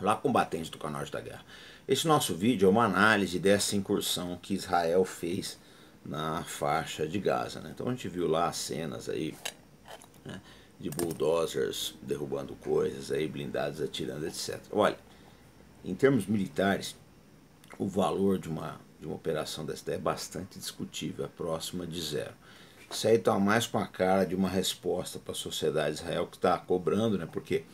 lá combatente do canal da guerra. Esse nosso vídeo é uma análise dessa incursão que Israel fez na faixa de Gaza. Né? Então a gente viu lá as cenas aí né, de bulldozers derrubando coisas, aí, blindados atirando, etc. Olha, em termos militares, o valor de uma, de uma operação dessa é bastante discutível, é próxima de zero. Isso aí está mais com a cara de uma resposta para a sociedade de Israel que está cobrando, né? porque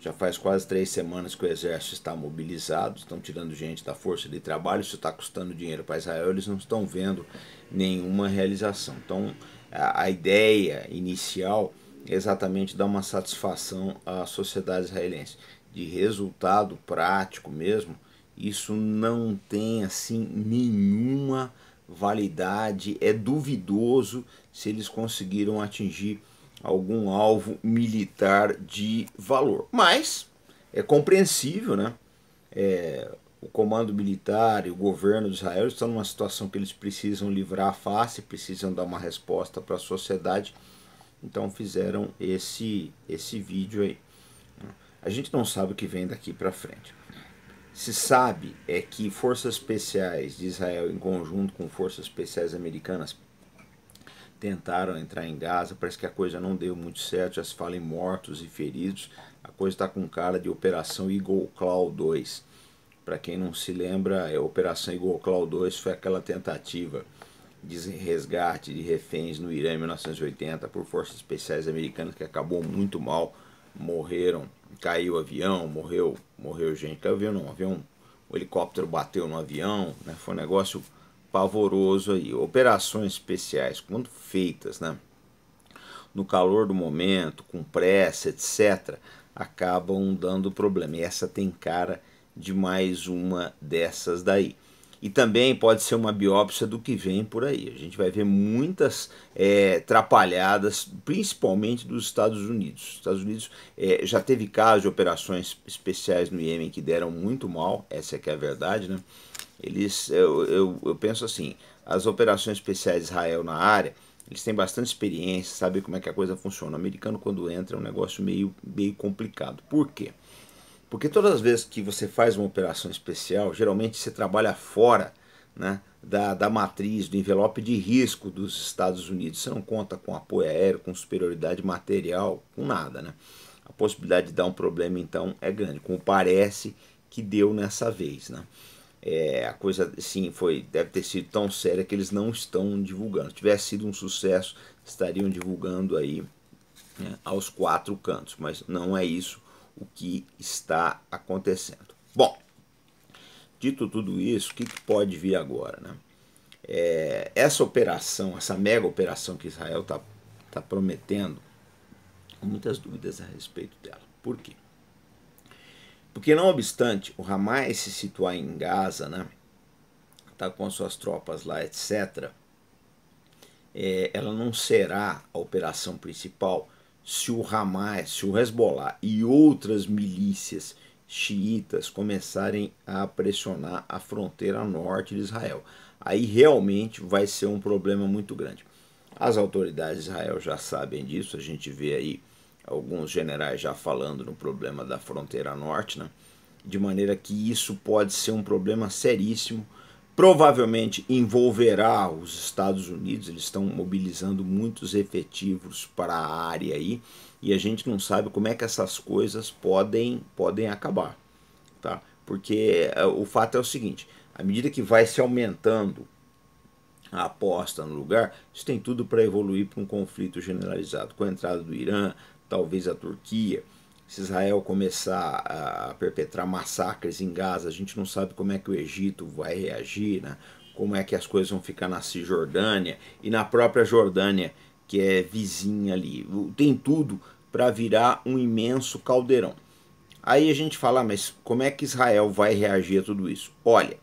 já faz quase três semanas que o exército está mobilizado, estão tirando gente da força de trabalho, isso está custando dinheiro para Israel, eles não estão vendo nenhuma realização. Então, a, a ideia inicial é exatamente dar uma satisfação à sociedade israelense. De resultado prático mesmo, isso não tem assim nenhuma validade, é duvidoso se eles conseguiram atingir algum alvo militar de valor. Mas é compreensível, né? É, o comando militar e o governo de Israel estão numa situação que eles precisam livrar a face, precisam dar uma resposta para a sociedade. Então fizeram esse esse vídeo aí. A gente não sabe o que vem daqui para frente. Se sabe é que forças especiais de Israel em conjunto com forças especiais americanas tentaram entrar em Gaza, parece que a coisa não deu muito certo, já se fala em mortos e feridos. A coisa está com cara de Operação Eagle Claw 2. Para quem não se lembra, a é, Operação Eagle Claw 2 foi aquela tentativa de resgate de reféns no Irã em 1980 por forças especiais americanas que acabou muito mal, morreram, caiu o avião, morreu, morreu gente, caiu o avião não, o avião, o helicóptero bateu no avião, né? Foi um negócio pavoroso aí. Operações especiais, quando feitas, né? No calor do momento, com pressa, etc., acabam dando problema. E essa tem cara de mais uma dessas daí. E também pode ser uma biópsia do que vem por aí. A gente vai ver muitas é, trapalhadas, principalmente dos Estados Unidos. Os Estados Unidos é, já teve casos de operações especiais no Iêmen que deram muito mal, essa é que é a verdade, né? eles, eu, eu, eu penso assim, as operações especiais de Israel na área, eles têm bastante experiência, sabem como é que a coisa funciona. O americano, quando entra, é um negócio meio, meio complicado. Por quê? Porque todas as vezes que você faz uma operação especial, geralmente você trabalha fora né, da, da matriz, do envelope de risco dos Estados Unidos. Você não conta com apoio aéreo, com superioridade material, com nada. Né? A possibilidade de dar um problema, então, é grande, como parece que deu nessa vez. Né? É, a coisa sim foi deve ter sido tão séria que eles não estão divulgando. Se tivesse sido um sucesso, estariam divulgando aí né, aos quatro cantos, mas não é isso o que está acontecendo. Bom, dito tudo isso, o que, que pode vir agora? Né? É, essa operação, essa mega operação que Israel está tá prometendo, muitas dúvidas a respeito dela. Por quê? Porque não obstante o Hamas se situar em Gaza, né, tá com suas tropas lá, etc., é, ela não será a operação principal se o Hamas, se o Hezbollah e outras milícias xiitas começarem a pressionar a fronteira norte de Israel. Aí realmente vai ser um problema muito grande. As autoridades de Israel já sabem disso, a gente vê aí alguns generais já falando no problema da fronteira norte, né? de maneira que isso pode ser um problema seríssimo. Provavelmente envolverá os Estados Unidos, eles estão mobilizando muitos efetivos para a área aí, e a gente não sabe como é que essas coisas podem, podem acabar. Tá? Porque eh, o fato é o seguinte: à medida que vai se aumentando a aposta no lugar, isso tem tudo para evoluir para um conflito generalizado. Com a entrada do Irã, talvez a Turquia, se Israel começar a perpetrar massacres em Gaza, a gente não sabe como é que o Egito vai reagir, né? como é que as coisas vão ficar na Cisjordânia e na própria Jordânia, que é vizinha ali. Tem tudo para virar um imenso caldeirão. Aí a gente fala, ah, mas como é que Israel vai reagir a tudo isso? Olha,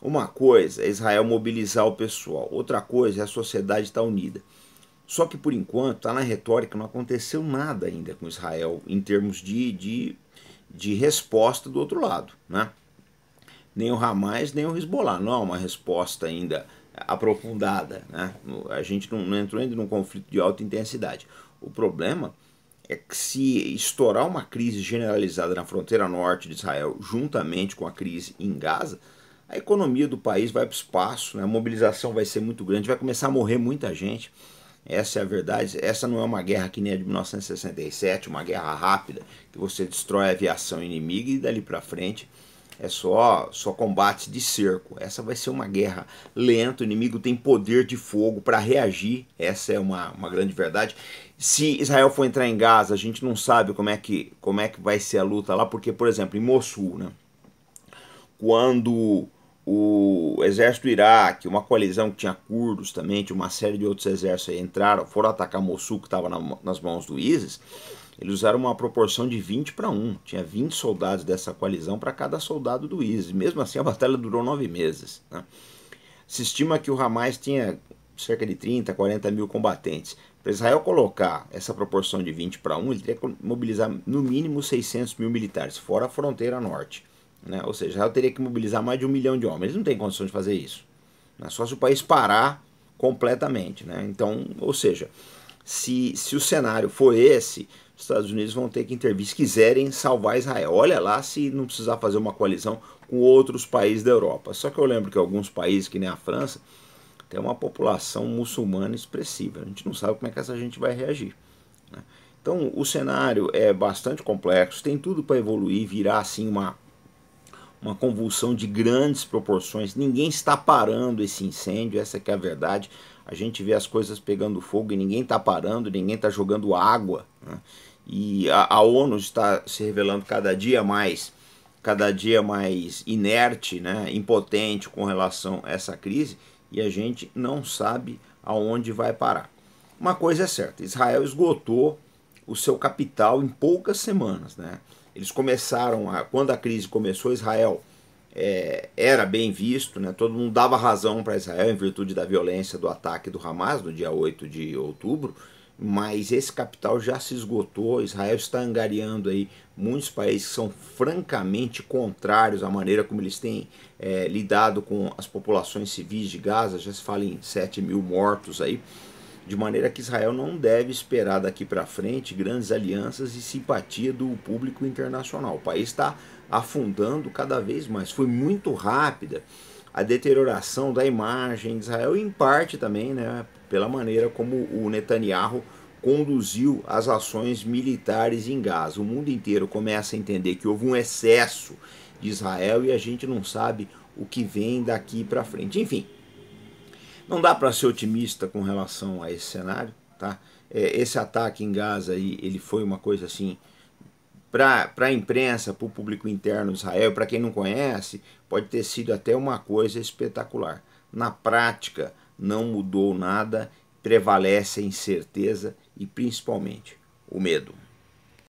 uma coisa é Israel mobilizar o pessoal, outra coisa é a sociedade estar tá unida. Só que por enquanto, está na retórica, não aconteceu nada ainda com Israel em termos de, de, de resposta do outro lado. Né? Nem o Hamas, nem o Hezbollah. Não há uma resposta ainda aprofundada. Né? A gente não, não entrou ainda num conflito de alta intensidade. O problema é que se estourar uma crise generalizada na fronteira norte de Israel, juntamente com a crise em Gaza, a economia do país vai para o espaço, né? a mobilização vai ser muito grande, vai começar a morrer muita gente. Essa é a verdade. Essa não é uma guerra que nem a de 1967, uma guerra rápida, que você destrói a aviação inimiga e dali para frente é só, só combate de cerco. Essa vai ser uma guerra lenta, o inimigo tem poder de fogo para reagir. Essa é uma, uma grande verdade. Se Israel for entrar em Gaza, a gente não sabe como é que, como é que vai ser a luta lá, porque, por exemplo, em Mossul, né? quando o exército do Iraque, uma coalizão que tinha curdos também, tinha uma série de outros exércitos aí, entraram, foram atacar Mossul, que estava na, nas mãos do ISIS, eles usaram uma proporção de 20 para 1. Tinha 20 soldados dessa coalizão para cada soldado do ISIS. Mesmo assim, a batalha durou nove meses. Né? Se estima que o Hamas tinha cerca de 30, 40 mil combatentes. Para Israel colocar essa proporção de 20 para 1, ele teria que mobilizar no mínimo 600 mil militares, fora a fronteira norte. Né? Ou seja, Israel teria que mobilizar mais de um milhão de homens. Eles não têm condição de fazer isso. Né? Só se o país parar completamente. Né? Então, ou seja, se, se o cenário for esse, os Estados Unidos vão ter que intervir se quiserem salvar Israel. Olha lá se não precisar fazer uma coalizão com outros países da Europa. Só que eu lembro que alguns países, que nem a França, tem uma população muçulmana expressiva. A gente não sabe como é que essa gente vai reagir. Né? Então o cenário é bastante complexo, tem tudo para evoluir, virar assim uma uma convulsão de grandes proporções. Ninguém está parando esse incêndio, essa é a verdade. A gente vê as coisas pegando fogo e ninguém está parando, ninguém está jogando água. Né? E a, a, ONU está se revelando cada dia mais, cada dia mais inerte, né? impotente com relação a essa crise e a gente não sabe aonde vai parar. Uma coisa é certa, Israel esgotou o seu capital em poucas semanas, né? Eles começaram, a, quando a crise começou, Israel é, era bem visto, né? todo mundo dava razão para Israel em virtude da violência do ataque do Hamas no dia 8 de outubro, mas esse capital já se esgotou. Israel está angariando aí muitos países que são francamente contrários à maneira como eles têm é, lidado com as populações civis de Gaza. Já se fala em 7 mil mortos aí de maneira que Israel não deve esperar daqui para frente grandes alianças e simpatia do público internacional. O país está afundando cada vez mais. Foi muito rápida a deterioração da imagem de Israel, em parte também né, pela maneira como o Netanyahu conduziu as ações militares em Gaza. O mundo inteiro começa a entender que houve um excesso de Israel e a gente não sabe o que vem daqui para frente. Enfim, não dá para ser otimista com relação a esse cenário, tá? É, esse ataque em Gaza aí, ele foi uma coisa assim para a imprensa, para o público interno de Israel, para quem não conhece, pode ter sido até uma coisa espetacular. Na prática, não mudou nada, prevalece a incerteza e principalmente o medo.